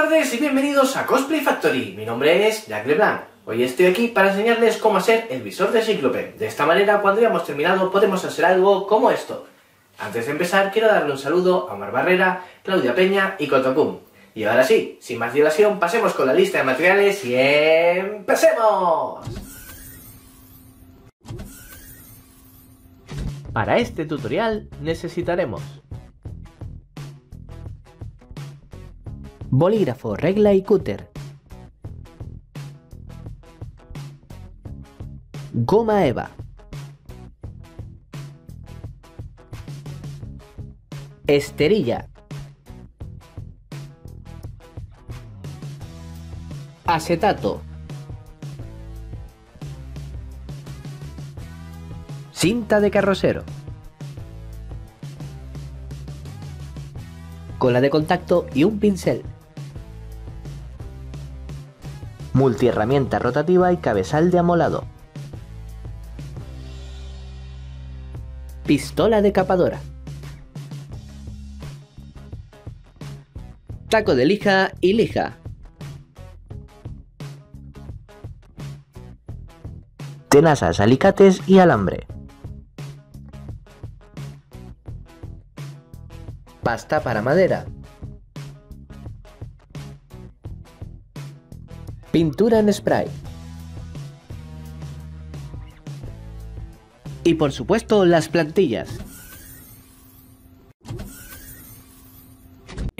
Buenas tardes y bienvenidos a Cosplay Factory. Mi nombre es Jack LeBlanc. Hoy estoy aquí para enseñarles cómo hacer el visor de Cíclope. De esta manera, cuando hayamos terminado, podemos hacer algo como esto. Antes de empezar, quiero darle un saludo a Omar Barrera, Claudia Peña y Cotocum. Y ahora sí, sin más dilación, pasemos con la lista de materiales y ¡empecemos! Para este tutorial necesitaremos bolígrafo, regla y cúter. Goma Eva. Esterilla. Acetato. Cinta de carrocero. Cola de contacto y un pincel. multiherramienta rotativa y cabezal de amolado. Pistola decapadora. Taco de lija y lija. Tenazas, alicates y alambre. Pasta para madera. pintura en spray. Y por supuesto las plantillas.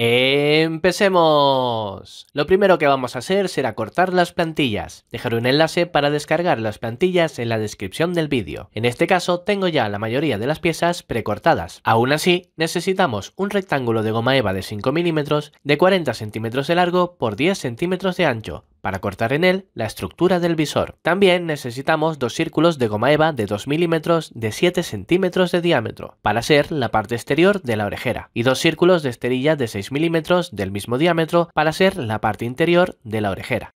¡Empecemos! Lo primero que vamos a hacer será cortar las plantillas. Dejaré un enlace para descargar las plantillas en la descripción del vídeo. En este caso tengo ya la mayoría de las piezas precortadas. Aún así, necesitamos un rectángulo de goma eva de 5 milímetros de 40 centímetros de largo por 10 centímetros de ancho, para cortar en él la estructura del visor. También necesitamos dos círculos de goma eva de 2 milímetros de 7 centímetros de diámetro para ser la parte exterior de la orejera y dos círculos de esterilla de 6 milímetros del mismo diámetro para ser la parte interior de la orejera.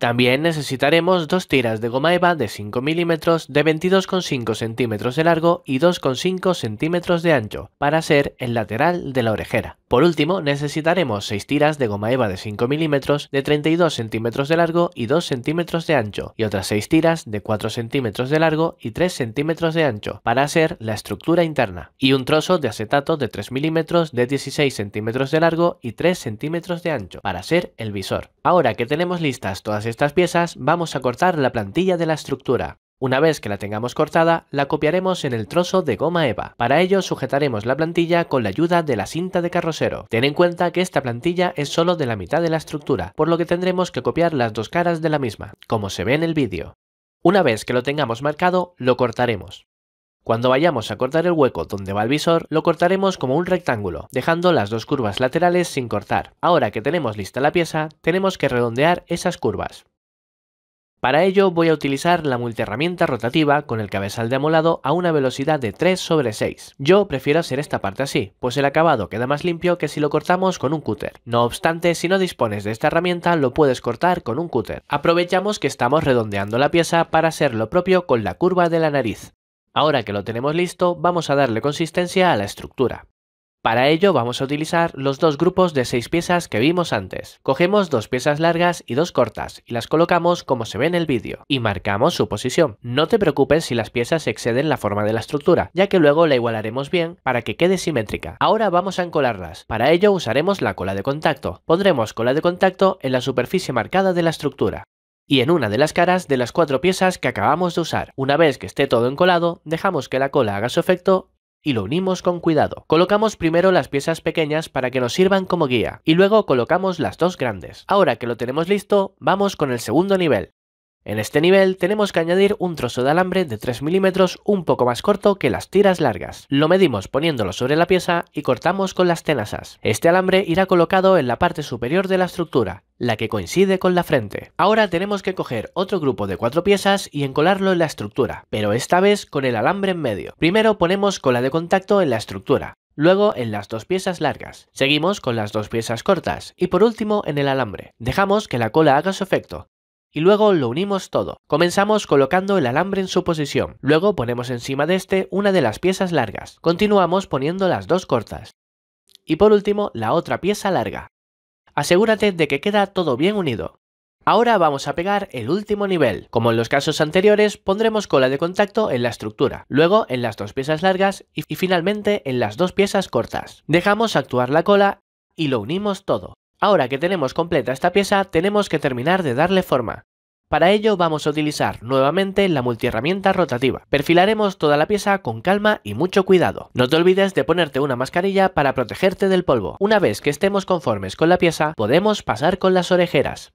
También necesitaremos dos tiras de goma eva de 5 milímetros de 22,5 cm de largo y 2,5 cm de ancho para hacer el lateral de la orejera. Por último, necesitaremos 6 tiras de goma eva de 5 mm de 32 cm de largo y 2 cm de ancho y otras 6 tiras de 4 cm de largo y 3 cm de ancho para hacer la estructura interna y un trozo de acetato de 3 milímetros de 16 cm de largo y 3 cm de ancho para hacer el visor. Ahora que tenemos listas todas estas piezas vamos a cortar la plantilla de la estructura. Una vez que la tengamos cortada, la copiaremos en el trozo de goma eva. Para ello sujetaremos la plantilla con la ayuda de la cinta de carrocero. Ten en cuenta que esta plantilla es solo de la mitad de la estructura, por lo que tendremos que copiar las dos caras de la misma, como se ve en el vídeo. Una vez que lo tengamos marcado, lo cortaremos. Cuando vayamos a cortar el hueco donde va el visor, lo cortaremos como un rectángulo, dejando las dos curvas laterales sin cortar. Ahora que tenemos lista la pieza, tenemos que redondear esas curvas. Para ello voy a utilizar la multiherramienta rotativa con el cabezal de amolado a una velocidad de 3 sobre 6. Yo prefiero hacer esta parte así, pues el acabado queda más limpio que si lo cortamos con un cúter. No obstante, si no dispones de esta herramienta lo puedes cortar con un cúter. Aprovechamos que estamos redondeando la pieza para hacer lo propio con la curva de la nariz. Ahora que lo tenemos listo, vamos a darle consistencia a la estructura. Para ello vamos a utilizar los dos grupos de seis piezas que vimos antes. Cogemos dos piezas largas y dos cortas y las colocamos como se ve en el vídeo y marcamos su posición. No te preocupes si las piezas exceden la forma de la estructura, ya que luego la igualaremos bien para que quede simétrica. Ahora vamos a encolarlas. Para ello usaremos la cola de contacto. Pondremos cola de contacto en la superficie marcada de la estructura y en una de las caras de las cuatro piezas que acabamos de usar. Una vez que esté todo encolado, dejamos que la cola haga su efecto y lo unimos con cuidado. Colocamos primero las piezas pequeñas para que nos sirvan como guía y luego colocamos las dos grandes. Ahora que lo tenemos listo, vamos con el segundo nivel. En este nivel tenemos que añadir un trozo de alambre de 3 milímetros un poco más corto que las tiras largas. Lo medimos poniéndolo sobre la pieza y cortamos con las tenazas. Este alambre irá colocado en la parte superior de la estructura la que coincide con la frente. Ahora tenemos que coger otro grupo de cuatro piezas y encolarlo en la estructura, pero esta vez con el alambre en medio. Primero ponemos cola de contacto en la estructura, luego en las dos piezas largas, seguimos con las dos piezas cortas y por último en el alambre. Dejamos que la cola haga su efecto, y luego lo unimos todo. Comenzamos colocando el alambre en su posición, luego ponemos encima de este una de las piezas largas, continuamos poniendo las dos cortas y por último la otra pieza larga. Asegúrate de que queda todo bien unido. Ahora vamos a pegar el último nivel. Como en los casos anteriores, pondremos cola de contacto en la estructura, luego en las dos piezas largas y, finalmente en las dos piezas cortas. Dejamos actuar la cola y lo unimos todo. Ahora que tenemos completa esta pieza, tenemos que terminar de darle forma. Para ello vamos a utilizar nuevamente la multiherramienta rotativa. Perfilaremos toda la pieza con calma y mucho cuidado. No te olvides de ponerte una mascarilla para protegerte del polvo. Una vez que estemos conformes con la pieza, podemos pasar con las orejeras.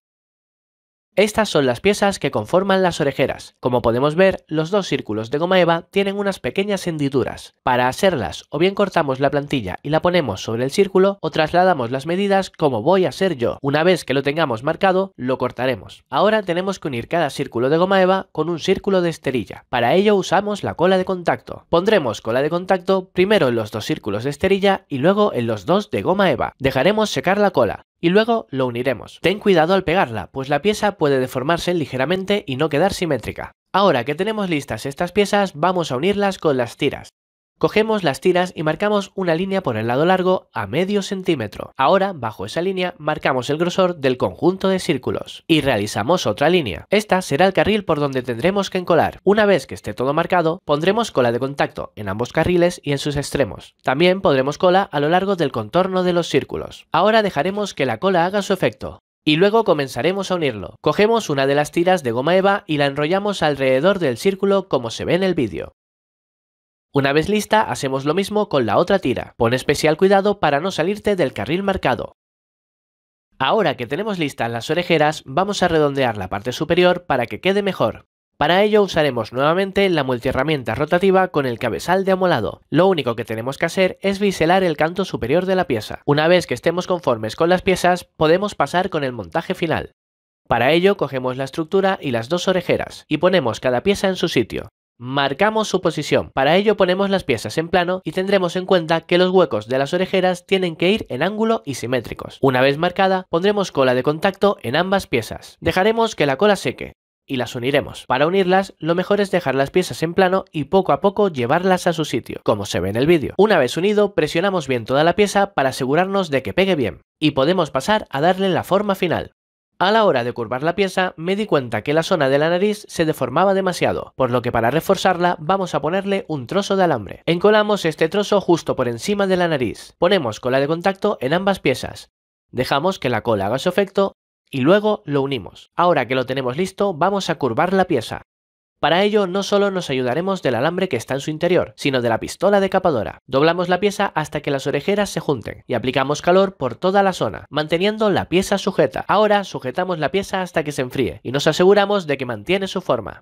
Estas son las piezas que conforman las orejeras. Como podemos ver, los dos círculos de goma eva tienen unas pequeñas hendiduras. Para hacerlas, o bien cortamos la plantilla y la ponemos sobre el círculo, o trasladamos las medidas como voy a hacer yo. Una vez que lo tengamos marcado, lo cortaremos. Ahora tenemos que unir cada círculo de goma eva con un círculo de esterilla. Para ello usamos la cola de contacto. Pondremos cola de contacto primero en los dos círculos de esterilla y luego en los dos de goma eva. Dejaremos secar la cola y luego lo uniremos. Ten cuidado al pegarla, pues la pieza puede deformarse ligeramente y no quedar simétrica. Ahora que tenemos listas estas piezas, vamos a unirlas con las tiras. Cogemos las tiras y marcamos una línea por el lado largo a medio centímetro. Ahora, bajo esa línea, marcamos el grosor del conjunto de círculos. Y realizamos otra línea. Esta será el carril por donde tendremos que encolar. Una vez que esté todo marcado, pondremos cola de contacto en ambos carriles y en sus extremos. También pondremos cola a lo largo del contorno de los círculos. Ahora dejaremos que la cola haga su efecto. Y luego comenzaremos a unirlo. Cogemos una de las tiras de goma eva y la enrollamos alrededor del círculo como se ve en el vídeo. Una vez lista, hacemos lo mismo con la otra tira. Pon especial cuidado para no salirte del carril marcado. Ahora que tenemos listas las orejeras, vamos a redondear la parte superior para que quede mejor. Para ello usaremos nuevamente la multiherramienta rotativa con el cabezal de amolado. Lo único que tenemos que hacer es biselar el canto superior de la pieza. Una vez que estemos conformes con las piezas, podemos pasar con el montaje final. Para ello cogemos la estructura y las dos orejeras, y ponemos cada pieza en su sitio. Marcamos su posición. Para ello ponemos las piezas en plano y tendremos en cuenta que los huecos de las orejeras tienen que ir en ángulo y simétricos. Una vez marcada, pondremos cola de contacto en ambas piezas. Dejaremos que la cola seque y las uniremos. Para unirlas, lo mejor es dejar las piezas en plano y poco a poco llevarlas a su sitio, como se ve en el vídeo. Una vez unido, presionamos bien toda la pieza para asegurarnos de que pegue bien. Y podemos pasar a darle la forma final. A la hora de curvar la pieza me di cuenta que la zona de la nariz se deformaba demasiado, por lo que para reforzarla vamos a ponerle un trozo de alambre. Encolamos este trozo justo por encima de la nariz, ponemos cola de contacto en ambas piezas, dejamos que la cola haga su efecto y luego lo unimos. Ahora que lo tenemos listo vamos a curvar la pieza. Para ello no solo nos ayudaremos del alambre que está en su interior, sino de la pistola decapadora. Doblamos la pieza hasta que las orejeras se junten y aplicamos calor por toda la zona, manteniendo la pieza sujeta. Ahora sujetamos la pieza hasta que se enfríe y nos aseguramos de que mantiene su forma.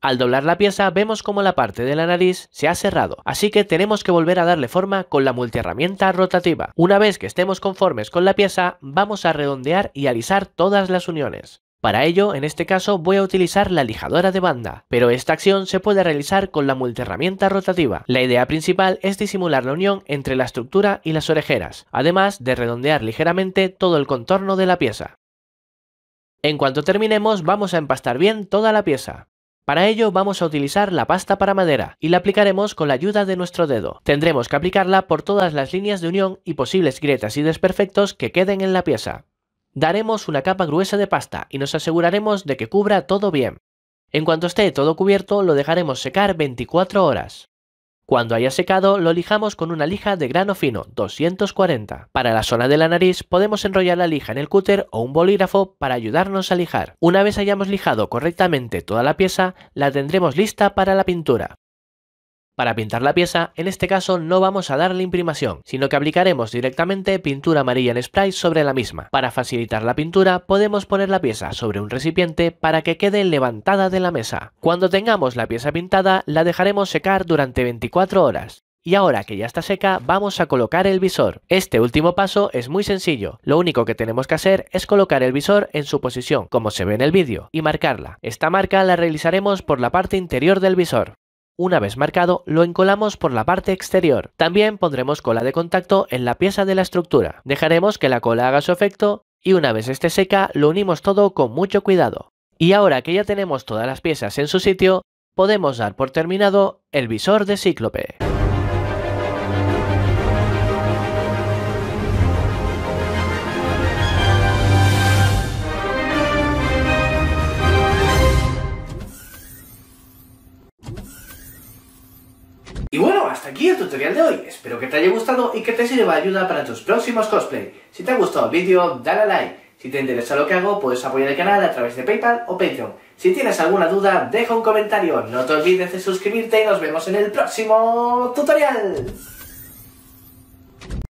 Al doblar la pieza vemos como la parte de la nariz se ha cerrado, así que tenemos que volver a darle forma con la multiherramienta rotativa. Una vez que estemos conformes con la pieza, vamos a redondear y alisar todas las uniones. Para ello, en este caso, voy a utilizar la lijadora de banda, pero esta acción se puede realizar con la multiherramienta rotativa. La idea principal es disimular la unión entre la estructura y las orejeras, además de redondear ligeramente todo el contorno de la pieza. En cuanto terminemos, vamos a empastar bien toda la pieza. Para ello vamos a utilizar la pasta para madera y la aplicaremos con la ayuda de nuestro dedo. Tendremos que aplicarla por todas las líneas de unión y posibles grietas y desperfectos que queden en la pieza. Daremos una capa gruesa de pasta y nos aseguraremos de que cubra todo bien. En cuanto esté todo cubierto, lo dejaremos secar 24 horas. Cuando haya secado, lo lijamos con una lija de grano fino, 240. Para la zona de la nariz, podemos enrollar la lija en el cúter o un bolígrafo para ayudarnos a lijar. Una vez hayamos lijado correctamente toda la pieza, la tendremos lista para la pintura. Para pintar la pieza, en este caso no vamos a darle imprimación, sino que aplicaremos directamente pintura amarilla en spray sobre la misma. Para facilitar la pintura, podemos poner la pieza sobre un recipiente para que quede levantada de la mesa. Cuando tengamos la pieza pintada, la dejaremos secar durante 24 horas. Y ahora que ya está seca, vamos a colocar el visor. Este último paso es muy sencillo. Lo único que tenemos que hacer es colocar el visor en su posición, como se ve en el vídeo, y marcarla. Esta marca la realizaremos por la parte interior del visor. Una vez marcado, lo encolamos por la parte exterior. También pondremos cola de contacto en la pieza de la estructura. Dejaremos que la cola haga su efecto y una vez esté seca, lo unimos todo con mucho cuidado. Y ahora que ya tenemos todas las piezas en su sitio, podemos dar por terminado el visor de cíclope. Y bueno, hasta aquí el tutorial de hoy. Espero que te haya gustado y que te sirva de ayuda para tus próximos cosplay. Si te ha gustado el vídeo, dale a like. Si te interesa lo que hago, puedes apoyar el canal a través de Paypal o Patreon. Si tienes alguna duda, deja un comentario. No te olvides de suscribirte y nos vemos en el próximo tutorial.